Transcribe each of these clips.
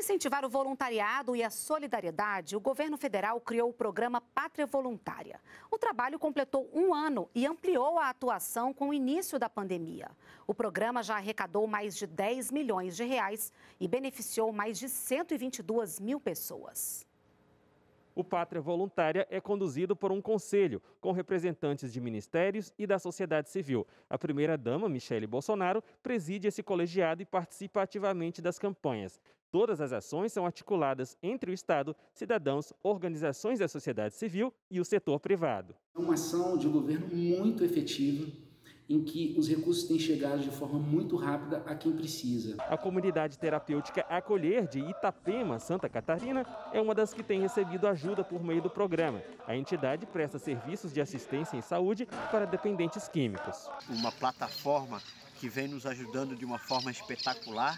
incentivar o voluntariado e a solidariedade, o governo federal criou o programa Pátria Voluntária. O trabalho completou um ano e ampliou a atuação com o início da pandemia. O programa já arrecadou mais de 10 milhões de reais e beneficiou mais de 122 mil pessoas. O Pátria Voluntária é conduzido por um conselho com representantes de ministérios e da sociedade civil. A primeira-dama, Michele Bolsonaro, preside esse colegiado e participa ativamente das campanhas. Todas as ações são articuladas entre o Estado, cidadãos, organizações da sociedade civil e o setor privado. É uma ação de governo muito efetiva em que os recursos têm chegado de forma muito rápida a quem precisa. A comunidade terapêutica Acolher de Itapema, Santa Catarina, é uma das que tem recebido ajuda por meio do programa. A entidade presta serviços de assistência em saúde para dependentes químicos. Uma plataforma que vem nos ajudando de uma forma espetacular,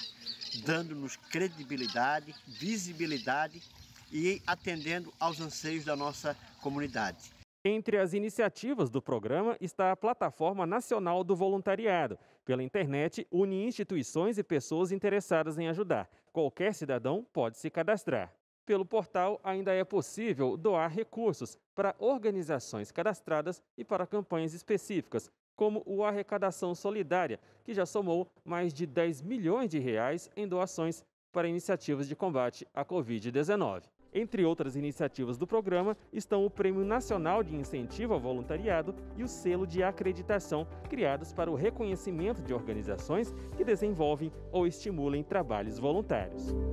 dando-nos credibilidade, visibilidade e atendendo aos anseios da nossa comunidade. Entre as iniciativas do programa está a Plataforma Nacional do Voluntariado. Pela internet, une instituições e pessoas interessadas em ajudar. Qualquer cidadão pode se cadastrar. Pelo portal, ainda é possível doar recursos para organizações cadastradas e para campanhas específicas, como o Arrecadação Solidária, que já somou mais de 10 milhões de reais em doações para iniciativas de combate à Covid-19. Entre outras iniciativas do programa estão o Prêmio Nacional de Incentivo ao Voluntariado e o Selo de Acreditação, criados para o reconhecimento de organizações que desenvolvem ou estimulem trabalhos voluntários.